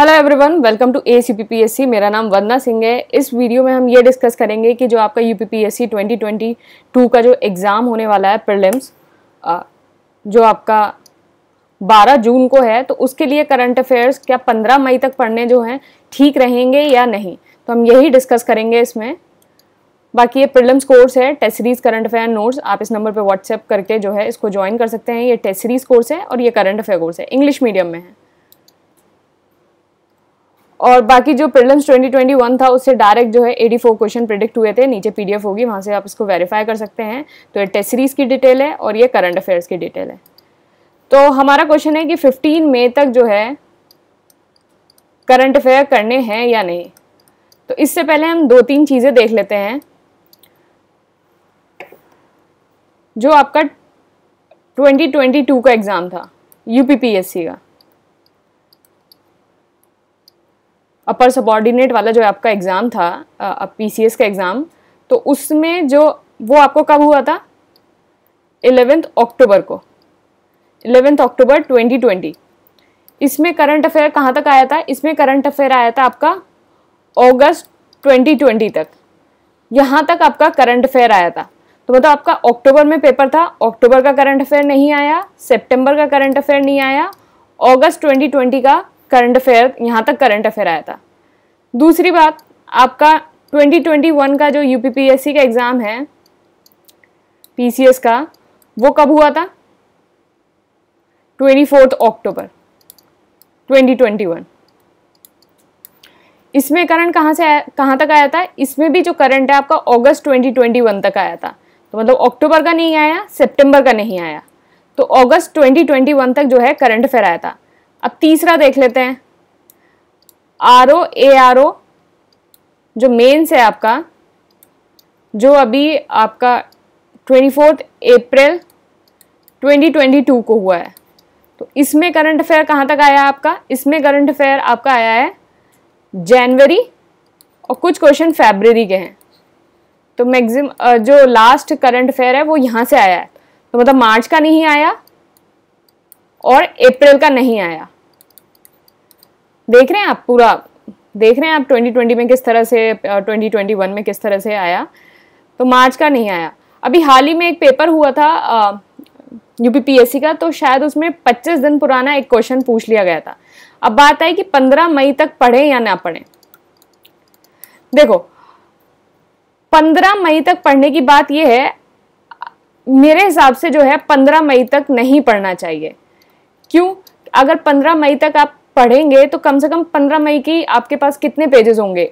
hello everyone welcome to A C P P S C मेरा नाम वंदना सिंह है इस वीडियो में हम ये डिस्कस करेंगे कि जो आपका U P P S C twenty twenty two का जो एग्ज़ाम होने वाला है प्रिलिम्स जो आपका बारह जून को है तो उसके लिए करंट अफेयर्स क्या पंद्रह मई तक पढ़ने जो हैं ठीक रहेंगे या नहीं तो हम यही डिस्कस करेंगे इसमें बाकी ये प्रिलिम्स कोर्स है test series current affair notes आप इस नंबर पर व्हाट्सएप करके जो है इसको ज्वाइन कर सकते हैं ये टेस्ट सीरीज़ कोर्स है और ये करंट अफेयर कोर्स है इंग्लिश मीडियम में है और बाकी जो प्रिलम्स 2021 था उससे डायरेक्ट जो है 84 क्वेश्चन प्रिडिक्ट हुए थे नीचे पीडीएफ होगी वहाँ से आप इसको वेरीफाई कर सकते हैं तो ये टेस्ट सीरीज़ की डिटेल है और ये करंट अफेयर्स की डिटेल है तो हमारा क्वेश्चन है कि 15 मई तक जो है करंट अफेयर करने हैं या नहीं तो इससे पहले हम दो तीन चीज़ें देख लेते हैं जो आपका ट्वेंटी का एग्ज़ाम था यू का अपर सबॉर्डिनेट वाला जो आपका एग्ज़ाम था पी सी एस का एग्ज़ाम तो उसमें जो वो आपको कब हुआ था एलेवेंथ अक्टूबर को एलेवेंथ अक्टूबर 2020 इसमें करंट अफेयर कहाँ तक आया था इसमें करंट अफेयर आया था आपका अगस्त 2020 तक यहाँ तक आपका करंट अफेयर आया था तो मतलब आपका अक्टूबर में पेपर था अक्टूबर का करंट अफेयर नहीं आया सेप्टेम्बर का करंट अफेयर नहीं आया अगस्त 2020 का करंट अफेयर यहाँ तक करंट अफेयर आया था दूसरी बात आपका 2021 का जो यू का एग्ज़ाम है पी का वो कब हुआ था ट्वेंटी फोर्थ अक्टूबर 2021 इसमें करंट कहाँ से आया कहाँ तक आया था इसमें भी जो करंट है आपका अगस्त 2021 तक आया था तो मतलब अक्टूबर का नहीं आया सितंबर का नहीं आया तो अगस्त 2021 तक जो है करंट अफेयर आया था अब तीसरा देख लेते हैं R O A R O जो मेन्स है आपका जो अभी आपका ट्वेंटी फोर्थ अप्रैल 2022 को हुआ है तो इसमें करंट अफेयर कहाँ तक आया है आपका इसमें करंट अफेयर आपका आया है जनवरी और कुछ क्वेश्चन फेबररी के हैं तो मैक्सिम जो लास्ट करंट अफेयर है वो यहाँ से आया है तो मतलब मार्च का नहीं आया और अप्रैल का नहीं आया देख रहे हैं आप पूरा देख रहे हैं आप 2020 में किस तरह से 2021 में किस तरह से आया तो मार्च का नहीं आया अभी हाल ही में एक पेपर हुआ था यूपीपीएससी का तो शायद उसमें 25 दिन पुराना एक क्वेश्चन पूछ लिया गया था अब बात आई कि 15 मई तक पढ़े या ना पढ़े देखो 15 मई तक पढ़ने की बात यह है मेरे हिसाब से जो है 15 मई तक नहीं पढ़ना चाहिए क्यों अगर पंद्रह मई तक आप पढ़ेंगे तो कम से कम पंद्रह मई की आपके पास कितने पेजेस होंगे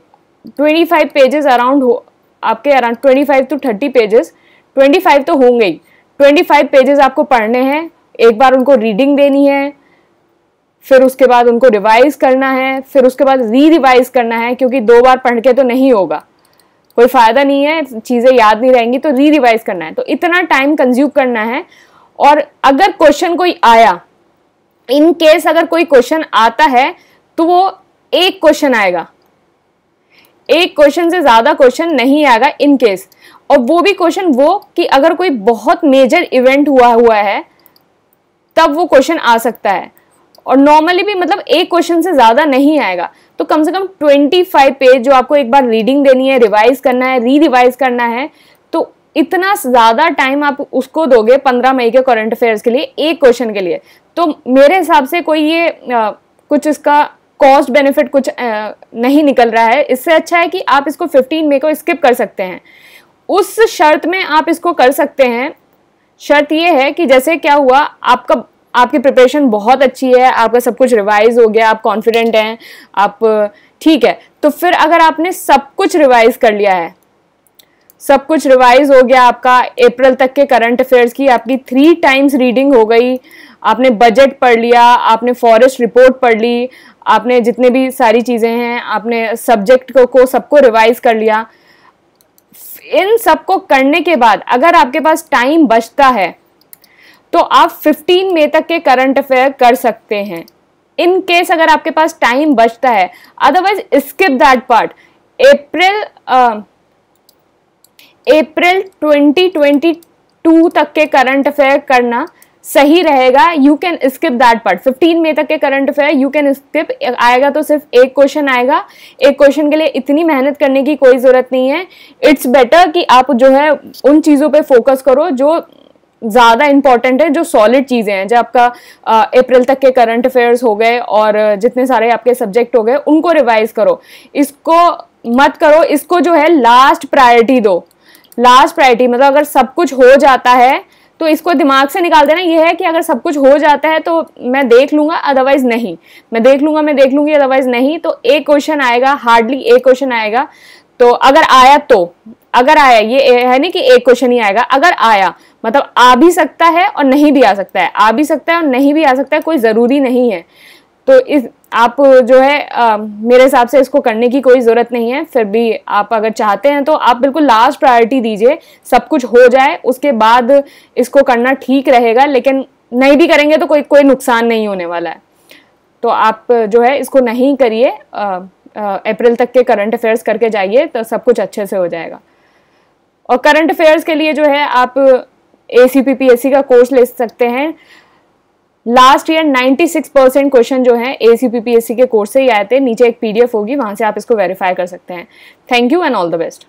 ट्वेंटी फाइव पेजेस अराउंड हो आपके around twenty five to thirty pages twenty five तो होंगे ही ट्वेंटी फाइव पेजेस आपको पढ़ने हैं एक बार उनको रीडिंग देनी है फिर उसके बाद उनको रिवाइज करना है फिर उसके बाद री रिवाइज करना है क्योंकि दो बार पढ़ के तो नहीं होगा कोई फ़ायदा नहीं है चीज़ें याद नहीं रहेंगी तो री रिवाइज करना है तो इतना टाइम कंज्यूम करना है और अगर क्वेश्चन कोई आया इन केस अगर कोई क्वेश्चन आता है तो वो एक क्वेश्चन आएगा एक क्वेश्चन से ज़्यादा क्वेश्चन नहीं आएगा इन केस और वो भी क्वेश्चन वो कि अगर कोई बहुत मेजर इवेंट हुआ हुआ है तब वो क्वेश्चन आ सकता है और नॉर्मली भी मतलब एक क्वेश्चन से ज़्यादा नहीं आएगा तो कम से कम 25 पेज जो आपको एक बार रीडिंग देनी है रिवाइज करना है री रिवाइज करना है इतना ज़्यादा टाइम आप उसको दोगे पंद्रह मई के करंट अफेयर्स के लिए एक क्वेश्चन के लिए तो मेरे हिसाब से कोई ये आ, कुछ इसका कॉस्ट बेनिफिट कुछ आ, नहीं निकल रहा है इससे अच्छा है कि आप इसको फिफ्टीन मई को स्किप कर सकते हैं उस शर्त में आप इसको कर सकते हैं शर्त ये है कि जैसे क्या हुआ आपका आपकी प्रिपरेशन बहुत अच्छी है आपका सब कुछ रिवाइज हो गया आप कॉन्फिडेंट हैं आप ठीक है तो फिर अगर आपने सब कुछ रिवाइज कर लिया है सब कुछ रिवाइज हो गया आपका अप्रैल तक के करंट अफेयर्स की आपकी थ्री टाइम्स रीडिंग हो गई आपने बजट पढ़ लिया आपने फॉरेस्ट रिपोर्ट पढ़ ली आपने जितने भी सारी चीज़ें हैं आपने सब्जेक्ट को, को सबको रिवाइज कर लिया इन सबको करने के बाद अगर आपके पास टाइम बचता है तो आप 15 मई तक के करंट अफेयर कर सकते हैं इन केस अगर आपके पास टाइम बचता है अदरवाइज स्किप दैट पार्ट अप्रैल अप्रैल 2022 तक के करंट अफेयर करना सही रहेगा you can skip that part 15 मई तक के current affair you can skip आएगा तो सिर्फ एक क्वेश्चन आएगा एक क्वेश्चन के लिए इतनी मेहनत करने की कोई ज़रूरत नहीं है इट्स बेटर कि आप जो है उन चीज़ों पे फोकस करो जो ज़्यादा इंपॉर्टेंट है जो सॉलिड चीज़ें हैं जो आपका अप्रैल तक के करंट अफेयर्स हो गए और जितने सारे आपके सब्जेक्ट हो गए उनको रिवाइज करो इसको मत करो इसको जो है लास्ट प्रायोरिटी दो लास्ट प्रायोरिटी मतलब अगर सब कुछ हो जाता है तो इसको दिमाग से निकाल देना ये है कि अगर सब कुछ हो जाता है तो मैं देख लूंगा अदरवाइज़ नहीं मैं देख लूंगा मैं देख लूंगी अदरवाइज़ नहीं तो एक क्वेश्चन आएगा हार्डली एक क्वेश्चन आएगा तो अगर आया तो अगर आया ये है ना कि एक क्वेश्चन ही आएगा अगर आया मतलब आ भी सकता है और नहीं भी आ सकता है आ भी सकता है और नहीं भी आ सकता है कोई ज़रूरी नहीं है तो इस आप जो है आ, मेरे हिसाब से इसको करने की कोई ज़रूरत नहीं है फिर भी आप अगर चाहते हैं तो आप बिल्कुल लास्ट प्रायोरिटी दीजिए सब कुछ हो जाए उसके बाद इसको करना ठीक रहेगा लेकिन नहीं भी करेंगे तो कोई कोई नुकसान नहीं होने वाला है तो आप जो है इसको नहीं करिए अप्रैल तक के करंट अफेयर्स करके जाइए तो सब कुछ अच्छे से हो जाएगा और करंट अफेयर्स के लिए जो है आप A C P P S C का कोर्स ले सकते हैं लास्ट ईयर 96 परसेंट क्वेश्चन जो है ए सी के कोर्स से ही आए थे नीचे एक पीडीएफ होगी वहां से आप इसको वेरीफाई कर सकते हैं thank you and all the best